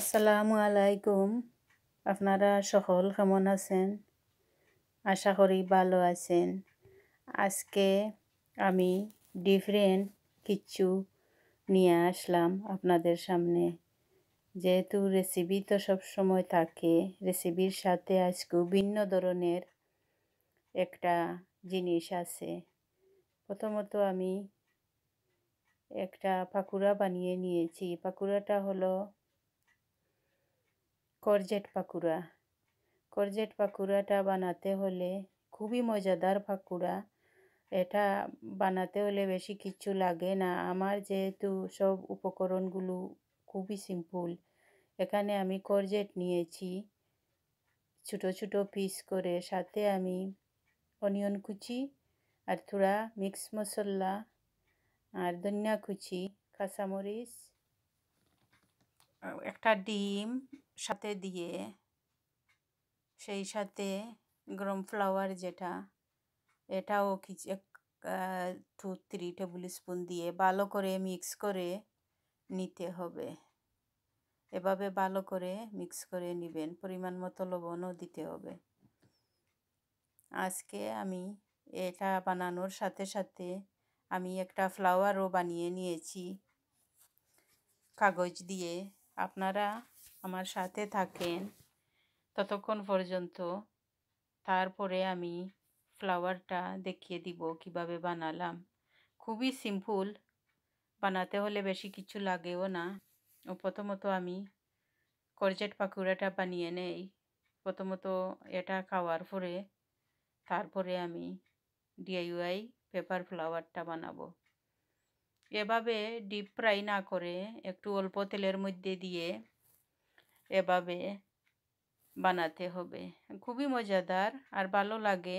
আসসালামু আলাইকুম আপনারা সকল কেমন আছেন আশা করি ভালো আছেন আজকে আমি ডিফারেন্ট কিছু নিয়ে আসলাম আপনাদের সামনে যেহেতু রেসিপি তো সবসময় থাকে রেসিপির সাথে আজকে ভিন্ন ধরনের একটা জিনিস আছে প্রথমত আমি একটা পাকুড়া বানিয়ে নিয়েছি পাকুড়াটা হলো করজেট পাকুড়া করজেট পাকুড়াটা বানাতে হলে খুবই মজাদার পাকুড়া এটা বানাতে হলে বেশি কিছু লাগে না আমার যেহেতু সব উপকরণগুলো খুবই সিম্পল এখানে আমি করজেট নিয়েছি ছোটো ছোটো পিস করে সাথে আমি অনিয়ন কুচি আর থোড়া মিক্স মশলা আর ধনিয়া কুচি কাঁচামরিচ একটা ডিম সাথে দিয়ে সেই সাথে গরম ফ্লাওয়ার যেটা এটাও কিছু টু থ্রি টেবিল স্পুন দিয়ে ভালো করে মিক্স করে নিতে হবে এভাবে ভালো করে মিক্স করে নেবেন পরিমাণ মতো লবণও দিতে হবে আজকে আমি এটা বানানোর সাথে সাথে আমি একটা ফ্লাওয়ারও বানিয়ে নিয়েছি কাগজ দিয়ে আপনারা আমার সাথে থাকেন ততক্ষণ পর্যন্ত তারপরে আমি ফ্লাওয়ারটা দেখিয়ে দিব কিভাবে বানালাম খুবই সিম্পল বানাতে হলে বেশি কিছু লাগেও না ও প্রথমত আমি করজেট পাকুড়াটা বানিয়ে নেই প্রথমত এটা খাওয়ার পরে তারপরে আমি ডিআইওয়াই পেপার ফ্লাওয়ারটা বানাবো এভাবে ডিপ ফ্রাই না করে একটু অল্প তেলের মধ্যে দিয়ে এভাবে বানাতে হবে খুবই মজাদার আর ভালো লাগে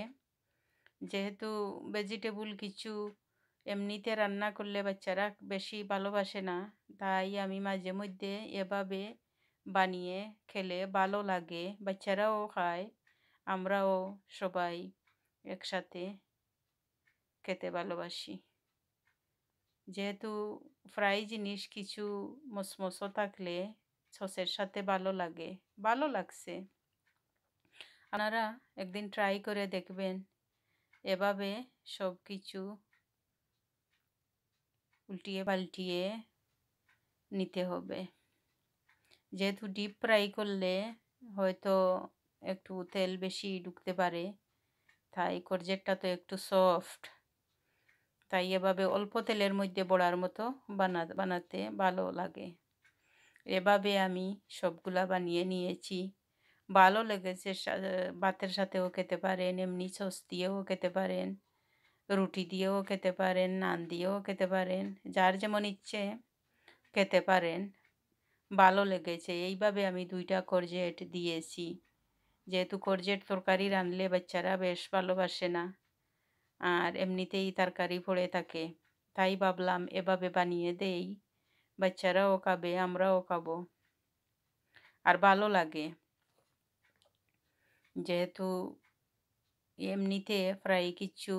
যেহেতু ভেজিটেবল কিছু এমনিতে রান্না করলে বাচ্চারা বেশি ভালোবাসে না তাই আমি মাঝে মধ্যে এভাবে বানিয়ে খেলে ভালো লাগে বাচ্চারাও খায় আমরাও সবাই একসাথে খেতে ভালোবাসি যেহেতু ফ্রাই জিনিস কিছু মসমসও থাকলে সসের সাথে ভালো লাগে ভালো লাগছে আপনারা একদিন ট্রাই করে দেখবেন এভাবে সব কিছু উল্টিয়ে পাল্টিয়ে নিতে হবে যেহেতু ডিপ ফ্রাই করলে হয়তো একটু তেল বেশি ঢুকতে পারে তাই কর্জেটটা তো একটু সফট তাই এভাবে অল্প তেলের মধ্যে বড়ার মতো বানা বানাতে ভালো লাগে এভাবে আমি সবগুলা বানিয়ে নিয়েছি ভালো লেগেছে ভাতের সাথেও খেতে পারেন এমনি সস দিয়েও খেতে পারেন রুটি দিয়েও খেতে পারেন নান দিয়েও খেতে পারেন যার যেমন ইচ্ছে খেতে পারেন ভালো লেগেছে এইভাবে আমি দুইটা করজেট দিয়েছি যেহেতু করজেট তরকারি রানলে বাচ্চারা বেশ ভালোবাসে না আর এমনিতেই তরকারি পড়ে থাকে তাই ভাবলাম এভাবে বানিয়ে দেই বাচ্চারাও খাবে আমরাও খাবো আর ভালো লাগে যেহেতু এমনিতে প্রায় কিছু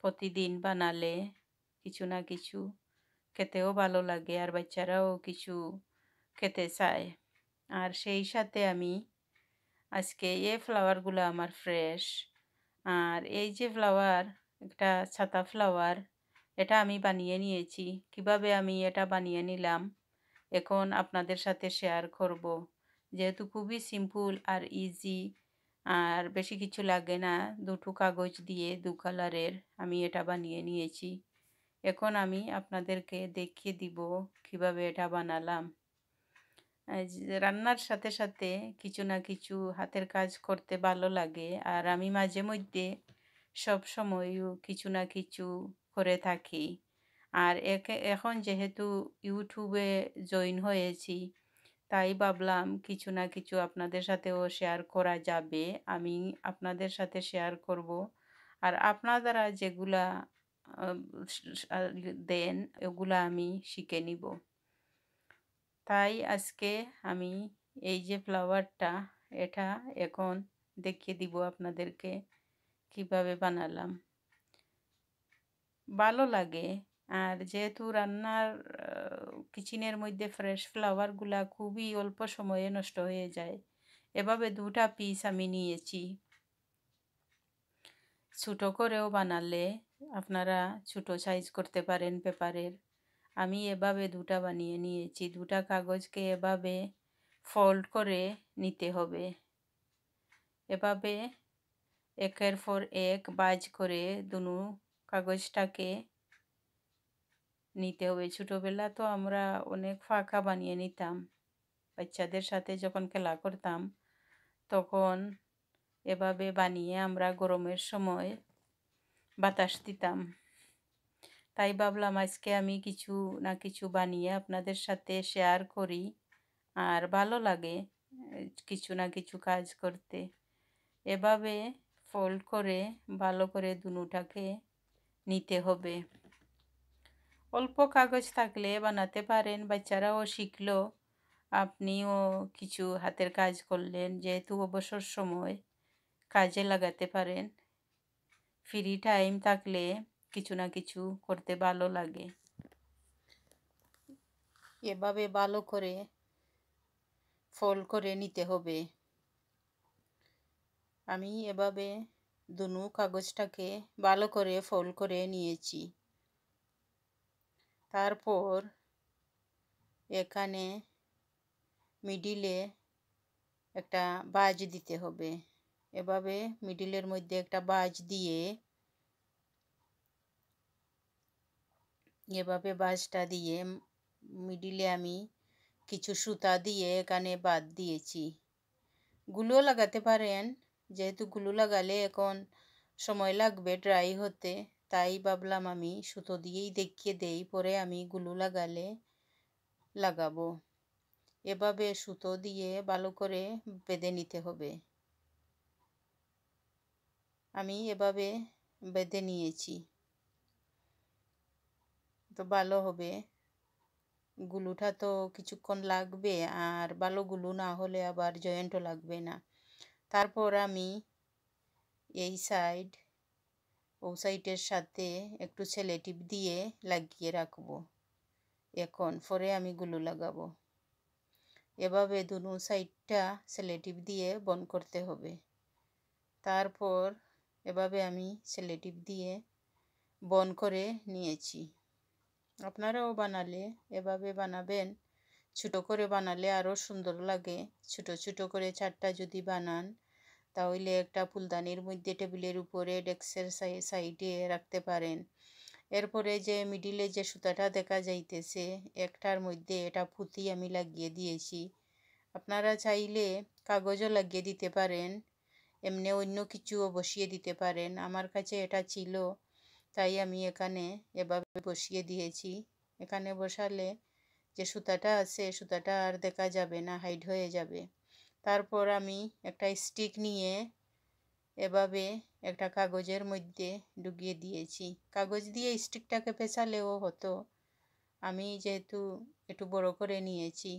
প্রতিদিন বানালে কিছু না কিছু খেতেও ভালো লাগে আর বাচ্চারাও কিছু খেতে চায় আর সেই সাথে আমি আজকে এ ফ্লাওয়ারগুলো আমার ফ্রেশ আর এই যে ফ্লাওয়ার একটা ছাতা ফ্লাওয়ার এটা আমি বানিয়ে নিয়েছি কিভাবে আমি এটা বানিয়ে নিলাম এখন আপনাদের সাথে শেয়ার করব যেহেতু খুবই সিম্পল আর ইজি আর বেশি কিছু লাগে না দুটো কাগজ দিয়ে দু কালারের আমি এটা বানিয়ে নিয়েছি এখন আমি আপনাদেরকে দেখিয়ে দিব কিভাবে এটা বানালাম রান্নার সাথে সাথে কিছু না কিছু হাতের কাজ করতে ভালো লাগে আর আমি মাঝে মধ্যে সব সময়ও কিছু না কিছু করে থাকি আর একে এখন যেহেতু ইউটিউবে জয়েন হয়েছি তাই ভাবলাম কিছু না কিছু আপনাদের সাথেও শেয়ার করা যাবে আমি আপনাদের সাথে শেয়ার করব আর আপনারা যেগুলা দেন ওগুলা আমি শিখে নিব তাই আজকে আমি এই যে ফ্লাওয়ারটা এটা এখন দেখিয়ে দিব আপনাদেরকে কিভাবে বানালাম ভালো লাগে আর যেহেতু রান্নার কিচেনের মধ্যে ফ্রেশ ফ্লাওয়ারগুলা খুবই অল্প সময়ে নষ্ট হয়ে যায় এভাবে দুটা পিস আমি নিয়েছি ছোটো করেও বানালে আপনারা ছোটো সাইজ করতে পারেন পেপারের আমি এভাবে দুটা বানিয়ে নিয়েছি দুটা কাগজকে এভাবে ফোল্ড করে নিতে হবে এভাবে একের পর এক বাজ করে দুনু কাগজটাকে নিতে হবে ছোটোবেলা তো আমরা অনেক ফাঁকা বানিয়ে নিতাম বাচ্চাদের সাথে যখন খেলা করতাম তখন এভাবে বানিয়ে আমরা গরমের সময় বাতাস দিতাম তাই ভাবলাম আজকে আমি কিছু না কিছু বানিয়ে আপনাদের সাথে শেয়ার করি আর ভালো লাগে কিছু না কিছু কাজ করতে এভাবে ফোল্ড করে ভালো করে দুটাকে নিতে হবে অল্প কাগজ থাকলে বানাতে পারেন বাচ্চারাও শিখলো আপনিও কিছু হাতের কাজ করলেন যেহেতু অবসর সময় কাজে লাগাতে পারেন ফ্রি টাইম থাকলে কিছু না কিছু করতে ভালো লাগে এভাবে ভালো করে ফল করে নিতে হবে আমি এভাবে দুনু কাগজটাকে ভালো করে ফোল্ড করে নিয়েছি তারপর এখানে মিডিলে একটা বাজ দিতে হবে এভাবে মিডিলের মধ্যে একটা বাজ দিয়ে এভাবে বাজটা দিয়ে মিডিলে আমি কিছু সুতা দিয়ে এখানে বাদ দিয়েছি গুলো লাগাতে পারেন যেহেতু গুলো লাগালে এখন সময় লাগবে ড্রাই হতে তাই ভাবলাম আমি সুতো দিয়েই দেখিয়ে দেই পরে আমি গুলো লাগালে লাগাবো এভাবে সুতো দিয়ে ভালো করে বেঁধে নিতে হবে আমি এভাবে বেঁধে নিয়েছি তো ভালো হবে গুলুটা তো কিছুক্ষণ লাগবে আর ভালো গুলু না হলে আবার জয়েন্টও লাগবে না তারপর আমি এই সাইড ও সাইডের সাথে একটু টিপ দিয়ে লাগিয়ে রাখবো এখন পরে আমি গুলো লাগাবো এভাবে দুনো সাইডটা টিপ দিয়ে বন করতে হবে তারপর এভাবে আমি টিপ দিয়ে বন করে নিয়েছি আপনারাও বানালে এভাবে বানাবেন ছোট করে বানালে আরও সুন্দর লাগে ছোট ছোট করে চারটা যদি বানান তাহলে একটা ফুলদানির মধ্যে টেবিলের উপরে ডেস্কের সাইডে রাখতে পারেন এরপরে যে মিডিলে যে সুতাটা দেখা যাইতেছে একটার মধ্যে এটা পুঁতি আমি লাগিয়ে দিয়েছি আপনারা চাইলে কাগজও লাগিয়ে দিতে পারেন এমনি অন্য কিছুও বসিয়ে দিতে পারেন আমার কাছে এটা ছিল তাই আমি এখানে এভাবে বসিয়ে দিয়েছি এখানে বসালে যে সুতাটা আছে সুতাটা আর দেখা যাবে না হাইড হয়ে যাবে তারপর আমি একটা স্টিক নিয়ে এভাবে একটা কাগজের মধ্যে ডুবিয়ে দিয়েছি কাগজ দিয়ে স্টিকটাকে পেঁচালেও হতো আমি যেহেতু একটু বড় করে নিয়েছি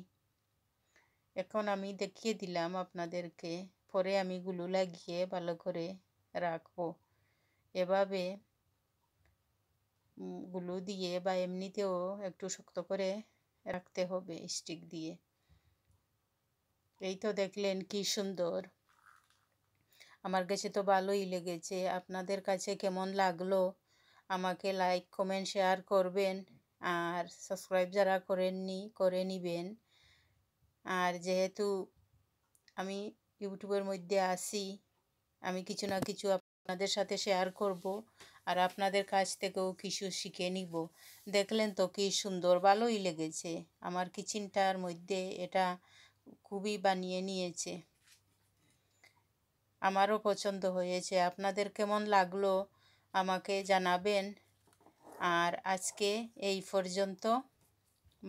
এখন আমি দেখিয়ে দিলাম আপনাদেরকে পরে আমি গুলো লাগিয়ে ভালো করে রাখবো এভাবে গুলো দিয়ে বা এমনিতেও একটু শক্ত করে রাখতে হবে স্টিক দিয়ে এই তো দেখলেন কি সুন্দর আমার কাছে তো ভালোই লেগেছে আপনাদের কাছে কেমন লাগলো আমাকে লাইক কমেন্ট শেয়ার করবেন আর সাবস্ক্রাইব যারা করেননি করে নিবেন আর যেহেতু আমি ইউটিউবের মধ্যে আসি আমি কিছু না কিছু আপনাদের সাথে শেয়ার করব আর আপনাদের কাছ থেকেও কিছু শিখে নিব দেখলেন তো কি সুন্দর ভালোই লেগেছে আমার কিচেনটার মধ্যে এটা খুবই বানিয়ে নিয়েছে আমারও পছন্দ হয়েছে আপনাদের কেমন লাগলো আমাকে জানাবেন আর আজকে এই পর্যন্ত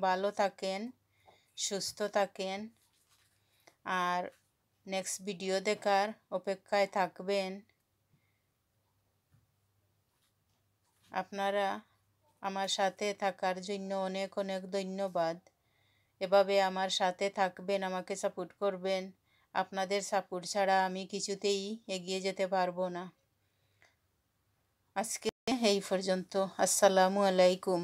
ভালো থাকেন সুস্থ থাকেন আর নেক্সট ভিডিও দেখার অপেক্ষায় থাকবেন আপনারা আমার সাথে থাকার জন্য অনেক অনেক ধন্যবাদ এভাবে আমার সাথে থাকবেন আমাকে সাপোর্ট করবেন আপনাদের সাপোর্ট ছাড়া আমি কিছুতেই এগিয়ে যেতে পারবো না আজকে এই পর্যন্ত আসসালামু আলাইকুম